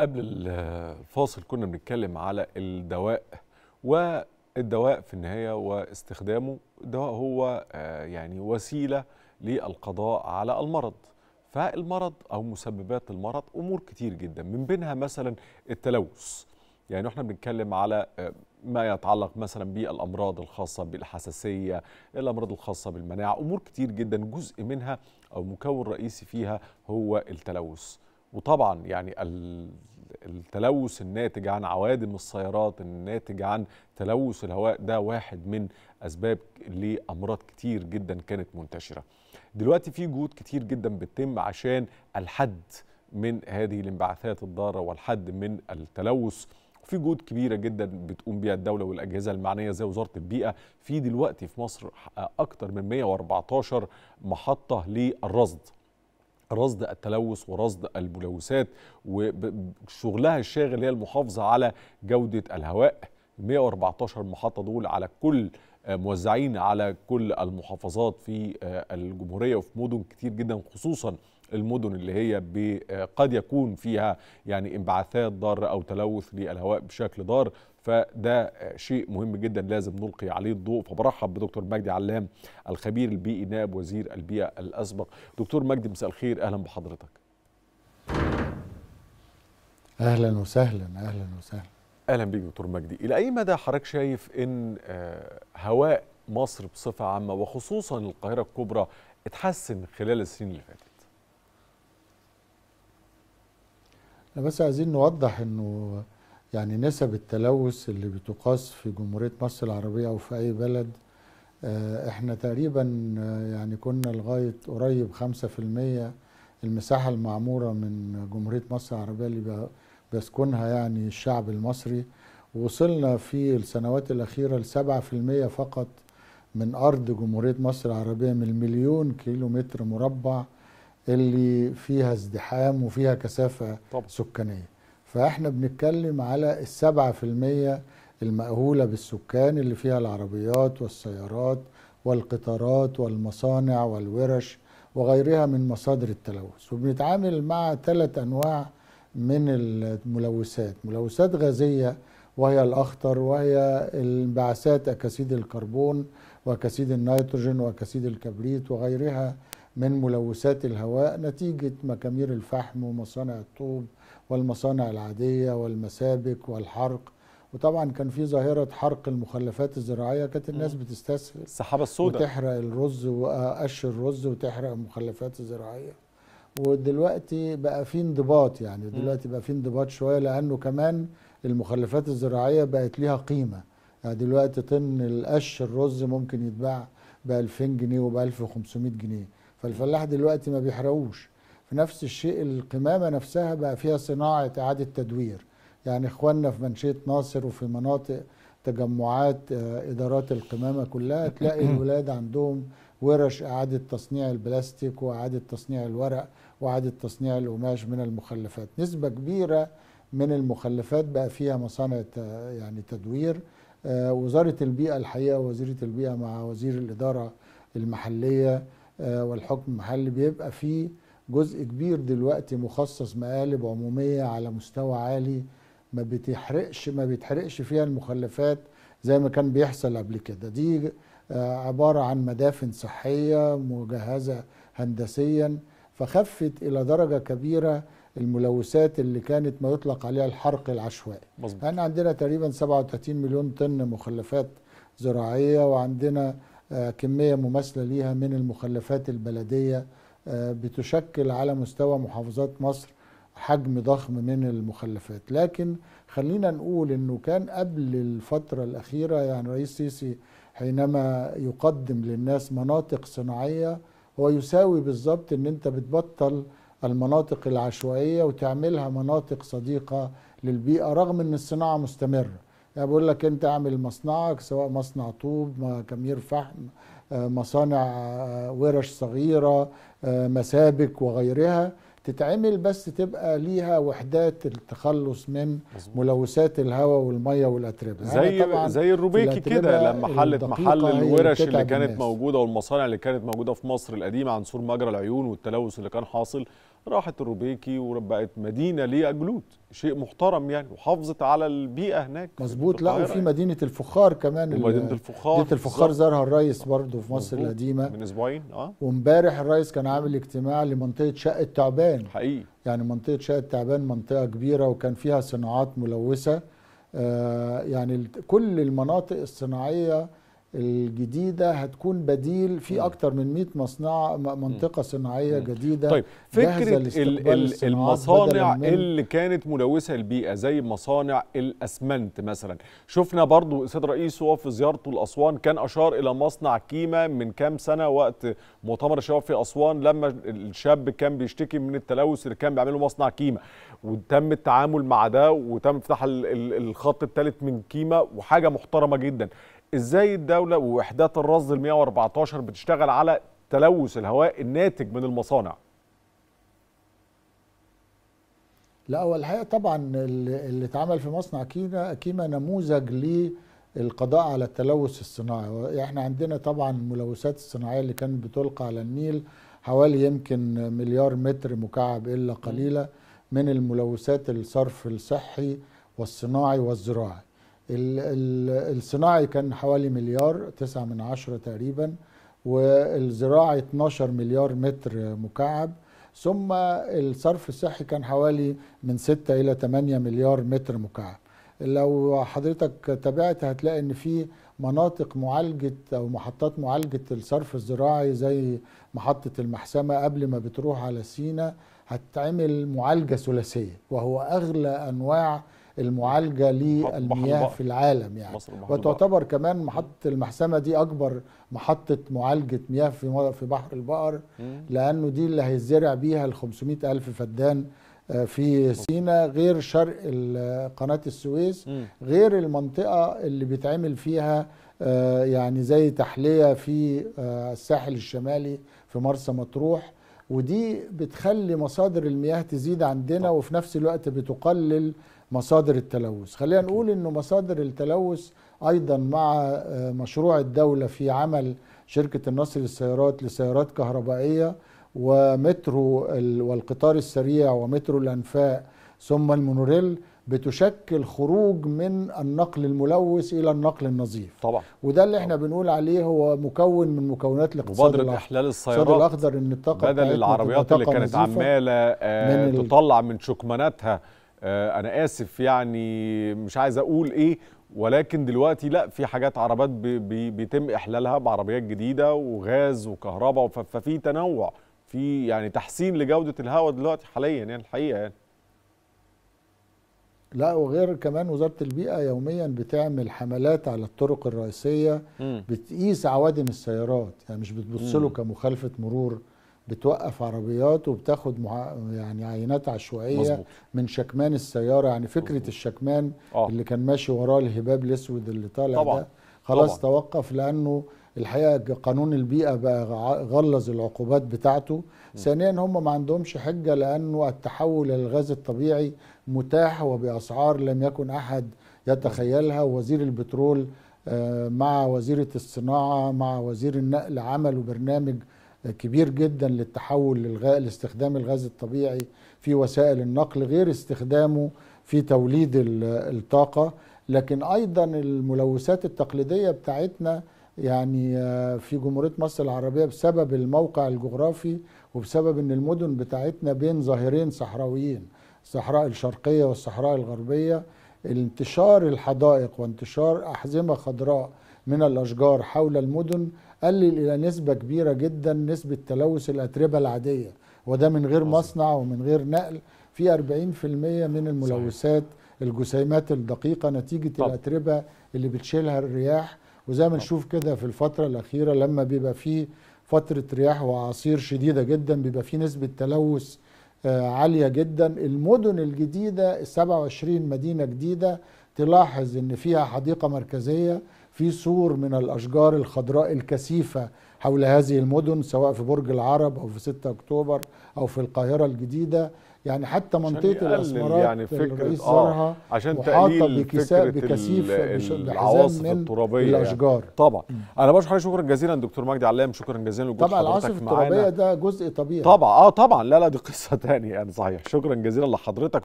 قبل الفاصل كنا بنتكلم على الدواء والدواء في النهاية واستخدامه الدواء هو آه، يعني وسيلة للقضاء على المرض فالمرض أو مسببات المرض أمور كتير جدا من بينها مثلا التلوث يعني احنا بنتكلم على آه، ما يتعلق مثلا بالامراض الخاصه بالحساسيه، الامراض الخاصه بالمناعه، امور كتير جدا جزء منها او مكون رئيسي فيها هو التلوث. وطبعا يعني التلوث الناتج عن عوادم السيارات الناتج عن تلوث الهواء ده واحد من اسباب لامراض كتير جدا كانت منتشره دلوقتي في جهود كتير جدا بتتم عشان الحد من هذه الانبعاثات الضاره والحد من التلوث في جهود كبيره جدا بتقوم بها الدوله والاجهزه المعنيه زي وزاره البيئه في دلوقتي في مصر اكتر من 114 محطه للرصد رصد التلوث ورصد الملوثات وشغلها الشاغل هي المحافظه على جوده الهواء 114 محطه دول على كل آه، موزعين على كل المحافظات في آه، الجمهوريه وفي مدن كتير جدا خصوصا المدن اللي هي آه، قد يكون فيها يعني انبعاثات ضارة أو تلوث للهواء بشكل ضار فده شيء مهم جدا لازم نلقي عليه الضوء فبرحب بدكتور مجدي علام الخبير البيئي نائب وزير البيئة الأسبق دكتور مجدي مساء الخير أهلا بحضرتك أهلا وسهلا أهلا وسهلا اهلا بيك دكتور مجدي الى اي مدى حضرتك شايف ان آه، هواء مصر بصفه عامه وخصوصا القاهره الكبرى اتحسن خلال السنين اللي فاتت احنا بس عايزين نوضح انه يعني نسب التلوث اللي بتقاس في جمهورية مصر العربية أو في أي بلد آه، احنا تقريبا آه، يعني كنا لغاية قريب 5% المساحة المعمورة من جمهورية مصر العربية اللي بيسكنها يعني الشعب المصري وصلنا في السنوات الأخيرة ل 7% فقط من أرض جمهورية مصر العربية من مليون كيلو متر مربع اللي فيها ازدحام وفيها كثافه طبعا. سكانيه فاحنا بنتكلم على السبعة في المية المأهولة بالسكان اللي فيها العربيات والسيارات والقطارات والمصانع والورش وغيرها من مصادر التلوث وبنتعامل مع ثلاث أنواع من الملوثات ملوثات غازية وهي الأخطر وهي انبعاثات أكسيد الكربون وأكسيد النيتروجين وأكسيد الكبريت وغيرها من ملوثات الهواء نتيجة مكامير الفحم ومصانع الطوب والمصانع العادية والمسابك والحرق وطبعا كان في ظاهرة حرق المخلفات الزراعية كانت الناس بتستسهل السحابة السوداء وتحرق الرز وقش الرز وتحرق المخلفات الزراعية ودلوقتي بقى في انضباط يعني دلوقتي بقى في انضباط شوية لأنه كمان المخلفات الزراعية بقت ليها قيمة يعني دلوقتي طن القش الرز ممكن يتباع ب 2000 جنيه وب 1500 جنيه فالفلاح دلوقتي ما بيحرقوش في نفس الشيء القمامة نفسها بقى فيها صناعة إعادة تدوير يعني إخواننا في منشية ناصر وفي مناطق تجمعات آه، إدارات القمامة كلها تلاقي الولاد عندهم ورش إعادة تصنيع البلاستيك وإعادة تصنيع الورق وإعادة تصنيع القماش من المخلفات نسبة كبيرة من المخلفات بقى فيها مصانع يعني تدوير آه، وزارة البيئة الحقيقة وزيرة البيئة مع وزير الإدارة المحلية آه، والحكم المحلي بيبقى فيه جزء كبير دلوقتي مخصص مقالب عموميه على مستوى عالي ما بتحرقش ما بيتحرقش فيها المخلفات زي ما كان بيحصل قبل كده دي آه، عباره عن مدافن صحيه مجهزه هندسيا فخفت الى درجه كبيره الملوثات اللي كانت ما يطلق عليها الحرق العشوائي مظبوط. احنا يعني عندنا تقريبا 37 مليون طن مخلفات زراعيه وعندنا آه، كمية مماثلة ليها من المخلفات البلدية آه، بتشكل على مستوى محافظات مصر حجم ضخم من المخلفات لكن خلينا نقول انه كان قبل الفترة الأخيرة يعني رئيس سيسي حينما يقدم للناس مناطق صناعية هو يساوي بالظبط ان انت بتبطل المناطق العشوائية وتعملها مناطق صديقة للبيئة رغم ان الصناعة مستمرة يعني بقول لك انت اعمل مصنعك سواء مصنع طوب كمير فحم آه، مصانع آه، ورش صغيره آه، مسابك وغيرها تتعمل بس تبقى ليها وحدات التخلص من ملوثات الهواء والميه والاتربه زي طبعا زي الروبيكي كده لما حلت محل الورش اللي كانت الناس. موجوده والمصانع اللي كانت موجوده في مصر القديمه عن سور مجرى العيون والتلوث اللي كان حاصل راحت الروبيكي وبقت مدينه ليها جلود شيء محترم يعني وحافظت على البيئه هناك مظبوط لا وفي يعني. مدينه الفخار كمان مدينه الفخار مدينه الفخار زارها الرئيس برضه في مصر القديمه من اسبوعين اه وامبارح الرئيس كان عامل اجتماع لمنطقه شقه تعبان حقيقي يعني منطقه شقه تعبان منطقه كبيره وكان فيها صناعات ملوثه آه يعني كل المناطق الصناعيه الجديده هتكون بديل في اكتر من 100 مصنعه منطقه صناعيه جديده طيب فكره المصانع اللي كانت ملوثه للبيئه زي مصانع الاسمنت مثلا شفنا برضو السيد رئيس وهو في زيارته لاسوان كان اشار الى مصنع كيما من كام سنه وقت مؤتمر الشباب في اسوان لما الشاب كان بيشتكي من التلوث اللي كان بيعمله مصنع كيما وتم التعامل مع ده وتم افتتاح الخط الثالث من كيما وحاجه محترمه جدا ازاي الدوله ووحدات الرصد ال 114 بتشتغل على تلوث الهواء الناتج من المصانع؟ لا هو الحقيقه طبعا اللي اتعمل في مصنع كيما كيما نموذج للقضاء على التلوث الصناعي، احنا عندنا طبعا الملوثات الصناعيه اللي كانت بتلقى على النيل حوالي يمكن مليار متر مكعب الا قليله من الملوثات الصرف الصحي والصناعي والزراعي. الصناعي كان حوالي مليار تسعة من عشرة تقريبا والزراعي 12 مليار متر مكعب ثم الصرف الصحي كان حوالي من 6 إلى 8 مليار متر مكعب لو حضرتك تابعت هتلاقي ان في مناطق معالجه او محطات معالجه الصرف الزراعي زي محطه المحسمه قبل ما بتروح على سينا هتعمل معالجه ثلاثيه وهو اغلى انواع المعالجه للمياه في العالم يعني وتعتبر كمان محطه المحسمه دي اكبر محطه معالجه مياه في في بحر البقر لانه دي اللي هيزرع بيها ال الف فدان آه، في سينا غير شرق قناه السويس غير المنطقه اللي بيتعمل فيها آه، يعني زي تحليه في آه، الساحل الشمالي في مرسى مطروح ودي بتخلي مصادر المياه تزيد عندنا وفي نفس الوقت بتقلل مصادر التلوث خلينا نقول انه مصادر التلوث ايضا مع آه، مشروع الدوله في عمل شركه النصر للسيارات لسيارات كهربائيه ومترو والقطار السريع ومترو الانفاق ثم المونوريل بتشكل خروج من النقل الملوث الى النقل النظيف طبعا وده اللي احنا طبعا. بنقول عليه هو مكون من مكونات الاقتصاد مبادره احلال السيارات الاخضر ان الطاقه بدل العربيات اللي كانت عماله آه من تطلع من شكماناتها آه، انا اسف يعني مش عايز اقول ايه ولكن دلوقتي لا في حاجات عربات بيتم احلالها بعربيات جديده وغاز وكهرباء ففي تنوع في يعني تحسين لجوده الهواء دلوقتي حاليا يعني الحقيقه يعني لا وغير كمان وزاره البيئه يوميا بتعمل حملات على الطرق الرئيسيه م. بتقيس عوادم السيارات يعني مش بتبص له كمخالفه مرور بتوقف عربيات وبتاخد مع... يعني عينات عشوائيه مزبوط. من شكمان السياره يعني فكره مزبوط. الشكمان آه. اللي كان ماشي وراه الهباب الاسود اللي طالع طبعا. ده خلاص طبعا. توقف لانه الحقيقه قانون البيئه بقى غلظ العقوبات بتاعته ثانيا هم ما عندهمش حجه لانه التحول للغاز الطبيعي متاح وباسعار لم يكن احد يتخيلها وزير البترول آه، مع وزيره الصناعه مع وزير النقل عملوا برنامج كبير جدا للتحول للغاء لاستخدام الغاز الطبيعي في وسائل النقل غير استخدامه في توليد الطاقة لكن أيضا الملوثات التقليدية بتاعتنا يعني آه، في جمهورية مصر العربية بسبب الموقع الجغرافي وبسبب أن المدن بتاعتنا بين ظاهرين صحراويين الصحراء الشرقية والصحراء الغربية انتشار الحدائق وانتشار أحزمة خضراء من الأشجار حول المدن قلل إلى نسبة كبيرة جدا نسبة تلوث الأتربة العادية وده من غير مصنع ومن غير نقل في 40% من الملوثات الجسيمات الدقيقة نتيجة طب. الأتربة اللي بتشيلها الرياح وزي ما نشوف كده في الفترة الأخيرة لما بيبقى فيه فترة رياح وأعاصير شديدة جدا بيبقى فيه نسبة تلوث آه، عالية جدا المدن الجديدة 27 مدينة جديدة تلاحظ ان فيها حديقة مركزية في سور من الأشجار الخضراء الكثيفة حول هذه المدن سواء في برج العرب أو في 6 أكتوبر أو في القاهرة الجديدة يعني حتى منطقة الأسمرات يعني فكرة آه عشان تقليل بكساء بكثيف العواصف من الترابية الأشجار طبعا م. أنا بشكر شكرا جزيلا دكتور مجدي علام شكرا جزيلا لوجود طبعا العاصف الترابية ده جزء طبيعي طبعا آه طبعا لا لا دي قصة ثانيه يعني صحيح شكرا جزيلا لحضرتك